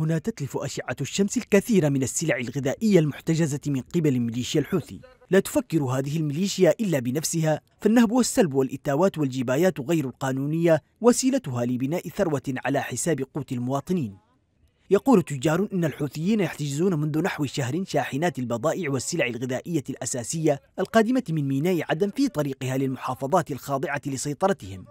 هنا تتلف أشعة الشمس الكثير من السلع الغذائية المحتجزة من قبل ميليشيا الحوثي لا تفكر هذه الميليشيا إلا بنفسها فالنهب والسلب والإتاوات والجبايات غير القانونية وسيلتها لبناء ثروة على حساب قوت المواطنين يقول تجار إن الحوثيين يحتجزون منذ نحو شهر شاحنات البضائع والسلع الغذائية الأساسية القادمة من ميناء عدن في طريقها للمحافظات الخاضعة لسيطرتهم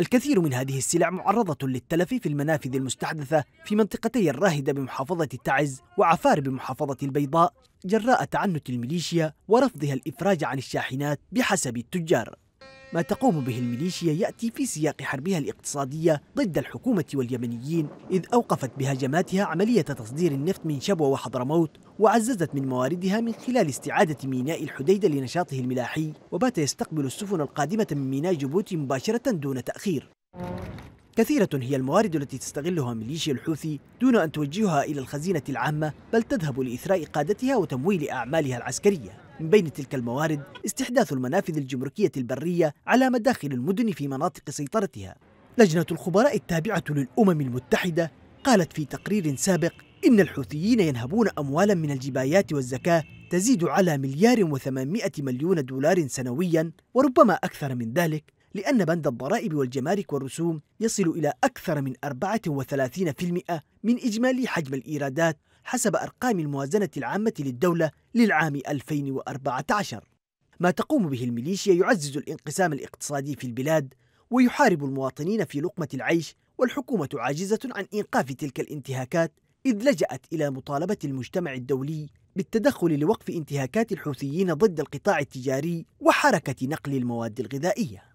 الكثير من هذه السلع معرضة للتلف في المنافذ المستحدثة في منطقتي الراهدة بمحافظة التعز وعفار بمحافظة البيضاء جراء تعنت الميليشيا ورفضها الإفراج عن الشاحنات بحسب التجار ما تقوم به الميليشيا يأتي في سياق حربها الاقتصادية ضد الحكومة واليمنيين إذ أوقفت بهجماتها عملية تصدير النفط من شبوة وحضرموت وعززت من مواردها من خلال استعادة ميناء الحديدة لنشاطه الملاحي وبات يستقبل السفن القادمة من ميناء جيبوتي مباشرة دون تأخير كثيرة هي الموارد التي تستغلها ميليشيا الحوثي دون أن توجهها إلى الخزينة العامة بل تذهب لإثراء قادتها وتمويل أعمالها العسكرية من بين تلك الموارد استحداث المنافذ الجمركية البرية على مداخل المدن في مناطق سيطرتها لجنة الخبراء التابعة للأمم المتحدة قالت في تقرير سابق إن الحوثيين ينهبون أموالا من الجبايات والزكاة تزيد على مليار وثمانمائة مليون دولار سنويا وربما أكثر من ذلك لأن بند الضرائب والجمارك والرسوم يصل إلى أكثر من 34% من إجمالي حجم الإيرادات حسب أرقام الموازنة العامة للدولة للعام 2014 ما تقوم به الميليشيا يعزز الانقسام الاقتصادي في البلاد ويحارب المواطنين في لقمة العيش والحكومة عاجزة عن إيقاف تلك الانتهاكات إذ لجأت إلى مطالبة المجتمع الدولي بالتدخل لوقف انتهاكات الحوثيين ضد القطاع التجاري وحركة نقل المواد الغذائية